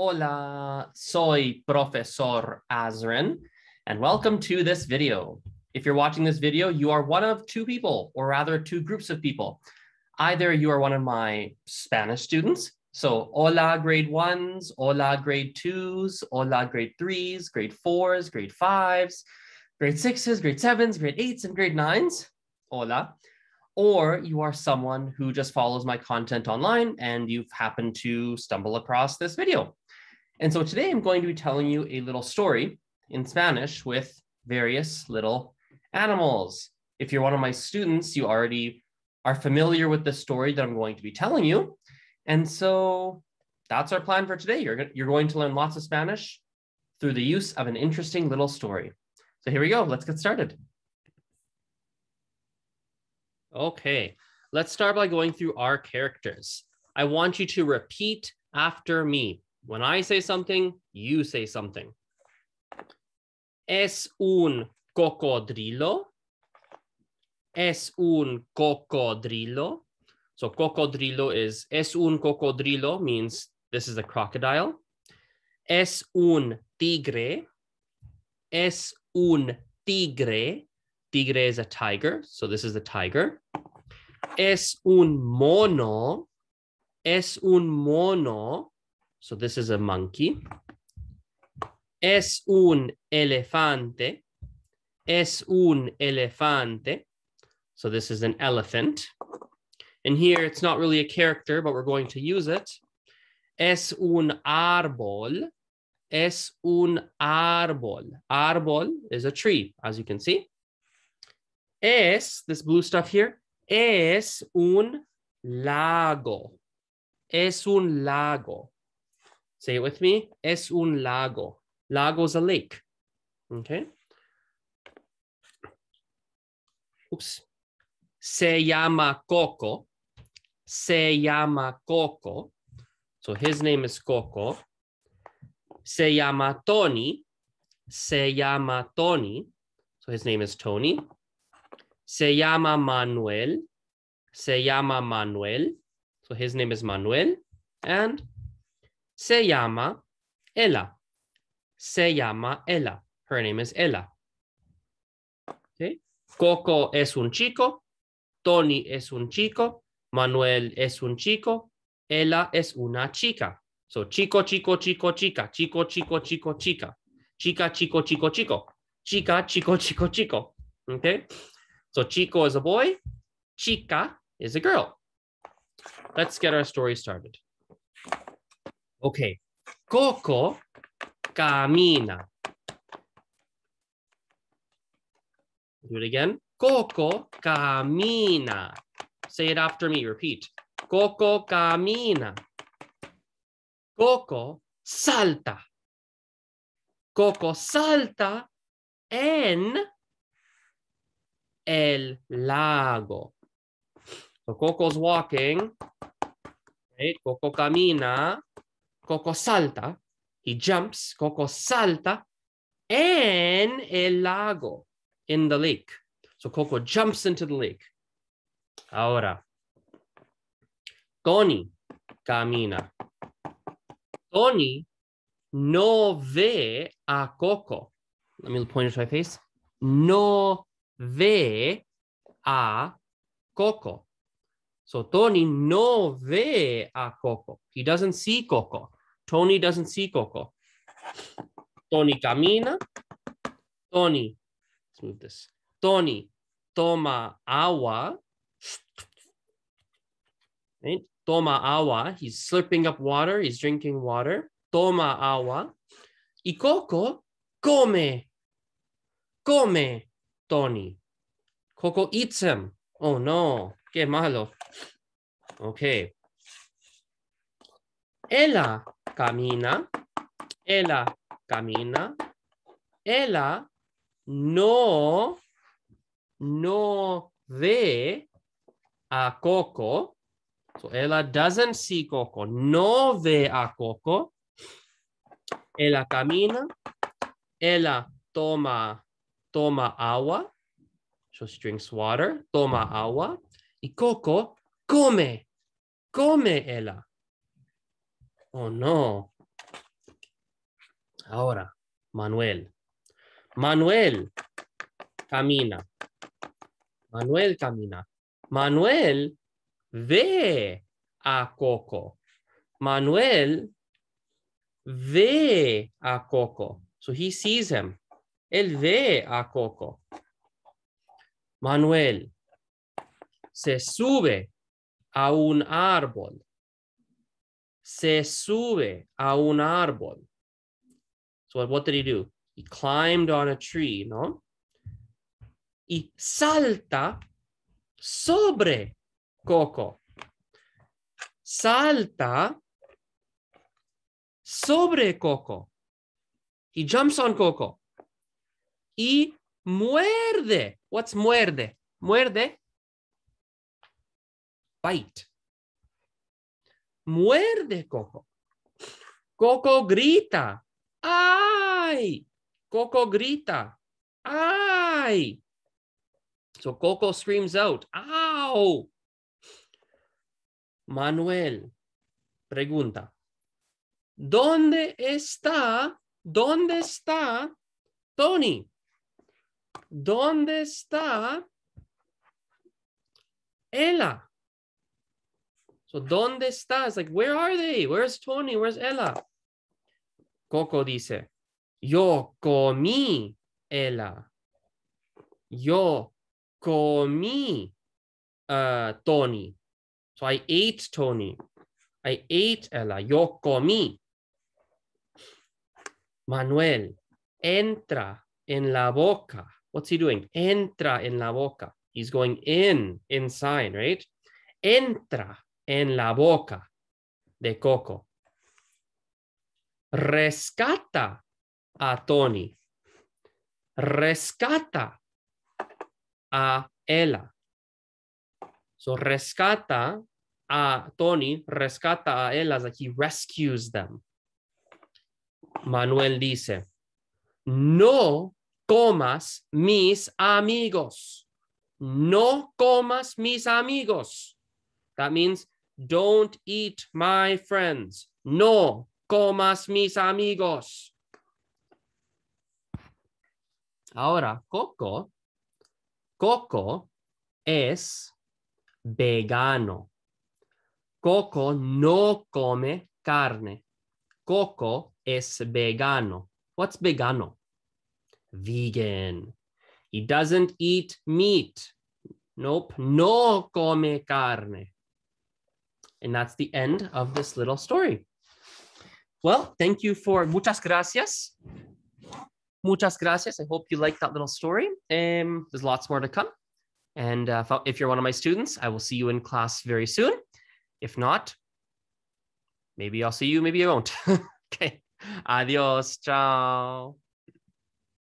Hola, soy Profesor Azrin, and welcome to this video. If you're watching this video, you are one of two people, or rather two groups of people. Either you are one of my Spanish students, so hola grade ones, hola grade twos, hola grade threes, grade fours, grade fives, grade sixes, grade sevens, grade eights, and grade nines, hola. Or you are someone who just follows my content online and you've happened to stumble across this video. And so today I'm going to be telling you a little story in Spanish with various little animals. If you're one of my students, you already are familiar with the story that I'm going to be telling you. And so that's our plan for today. You're, you're going to learn lots of Spanish through the use of an interesting little story. So here we go. Let's get started. Okay, let's start by going through our characters. I want you to repeat after me. When I say something, you say something. Es un cocodrilo. Es un cocodrilo. So cocodrilo is es un cocodrilo means this is a crocodile. Es un tigre. Es un tigre. Tigre is a tiger. So this is a tiger. Es un mono. Es un mono. So this is a monkey. Es un elefante. Es un elefante. So this is an elephant. And here it's not really a character, but we're going to use it. Es un árbol. Es un árbol. Árbol is a tree, as you can see. Es, this blue stuff here, es un lago. Es un lago. Say it with me. Es un lago. Lago is a lake. Okay. Oops. Se llama Coco. Se llama Coco. So his name is Coco. Se llama Tony. Se llama Tony. So his name is Tony. Se llama Manuel. Se llama Manuel. So his name is Manuel. And Se llama Ella. Se llama Ella. Her name is Ella. Okay. Coco es un chico. Tony es un chico. Manuel es un chico. Ella es una chica. So chico, chico, chico, chica. Chico, chico, chico, chica. Chica, chico, chico, chico. Chica, chico, chico, chico. Okay. So chico is a boy. Chica is a girl. Let's get our story started. Okay. Coco camina. Do it again. Coco camina. Say it after me. Repeat. Coco camina. Coco salta. Coco salta en el lago. So Coco's walking. Right? Coco camina Coco salta. He jumps. Coco salta. And el lago, in the lake. So Coco jumps into the lake. Ahora. Tony camina. Tony no ve a Coco. Let me point it to my face. No ve a Coco. So Tony no ve a Coco. He doesn't see Coco. Tony doesn't see Coco. Tony camina. Tony, let's move this. Tony toma agua. Right? Toma agua. He's slurping up water. He's drinking water. Toma agua. Y Coco come. Come, Tony. Coco eats him. Oh no, que malo. Okay. Ella camina. Ella camina. Ella no, no ve a Coco. So ella doesn't see Coco. No ve a Coco. Ella camina. Ella toma, toma agua. So she drinks water. Toma agua. Y Coco come. Come ella. Oh, no. Ahora, Manuel. Manuel camina. Manuel camina. Manuel ve a Coco. Manuel ve a Coco. So he sees him. Él ve a Coco. Manuel se sube a un árbol se sube a un árbol. So what did he do? He climbed on a tree, ¿no? Y salta sobre Coco. Salta sobre Coco. He jumps on Coco. Y muerde. What's muerde? Muerde. Bite muerde Coco. Coco grita. ¡Ay! Coco grita. ¡Ay! So Coco screams out. ¡Au! Manuel pregunta. ¿Dónde está? ¿Dónde está Tony? ¿Dónde está Ella? So, ¿dónde estás? Like, where are they? Where's Tony? Where's Ella? Coco dice, yo comí Ella. Yo comí uh, Tony. So I ate Tony. I ate Ella. Yo comí. Manuel, entra en la boca. What's he doing? Entra en la boca. He's going in, inside, right? Entra en la boca de Coco. Rescata a Tony. Rescata a Ella. So rescata a Tony, rescata a Ella, So he rescues them. Manuel dice, no comas mis amigos. No comas mis amigos. That Don't eat my friends. No comas mis amigos. Ahora, Coco, Coco es vegano. Coco no come carne. Coco es vegano. What's vegano? Vegan. He doesn't eat meat. Nope. No come carne. And that's the end of this little story. Well, thank you for muchas gracias. Muchas gracias. I hope you liked that little story. Um, there's lots more to come. And uh, if you're one of my students, I will see you in class very soon. If not, maybe I'll see you, maybe I won't. okay. Adios. Ciao.